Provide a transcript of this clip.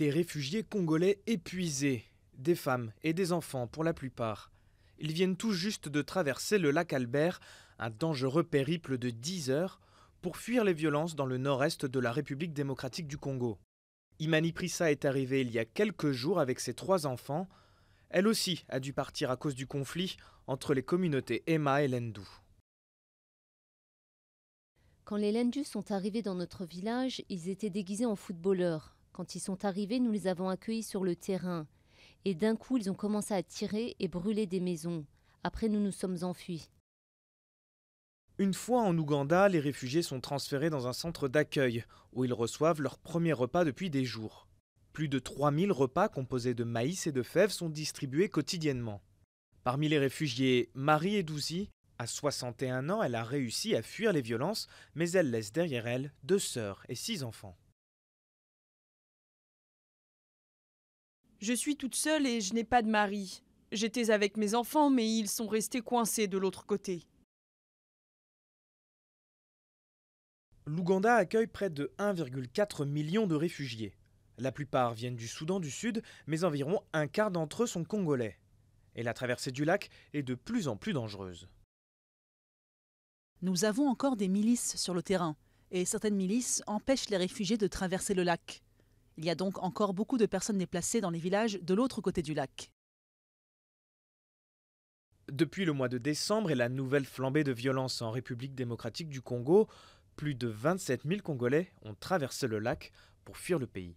Des réfugiés congolais épuisés, des femmes et des enfants pour la plupart. Ils viennent tout juste de traverser le lac Albert, un dangereux périple de 10 heures, pour fuir les violences dans le nord-est de la République démocratique du Congo. Imani Prissa est arrivée il y a quelques jours avec ses trois enfants. Elle aussi a dû partir à cause du conflit entre les communautés Emma et Lendou. Quand les Lendu sont arrivés dans notre village, ils étaient déguisés en footballeurs. Quand ils sont arrivés, nous les avons accueillis sur le terrain. Et d'un coup, ils ont commencé à tirer et brûler des maisons. Après, nous nous sommes enfuis. Une fois en Ouganda, les réfugiés sont transférés dans un centre d'accueil, où ils reçoivent leur premier repas depuis des jours. Plus de 3000 repas composés de maïs et de fèves sont distribués quotidiennement. Parmi les réfugiés, Marie Edouzi, à 61 ans, elle a réussi à fuir les violences, mais elle laisse derrière elle deux sœurs et six enfants. Je suis toute seule et je n'ai pas de mari. J'étais avec mes enfants, mais ils sont restés coincés de l'autre côté. L'Ouganda accueille près de 1,4 million de réfugiés. La plupart viennent du Soudan du Sud, mais environ un quart d'entre eux sont congolais. Et la traversée du lac est de plus en plus dangereuse. Nous avons encore des milices sur le terrain, et certaines milices empêchent les réfugiés de traverser le lac. Il y a donc encore beaucoup de personnes déplacées dans les villages de l'autre côté du lac. Depuis le mois de décembre et la nouvelle flambée de violence en République démocratique du Congo, plus de 27 000 Congolais ont traversé le lac pour fuir le pays.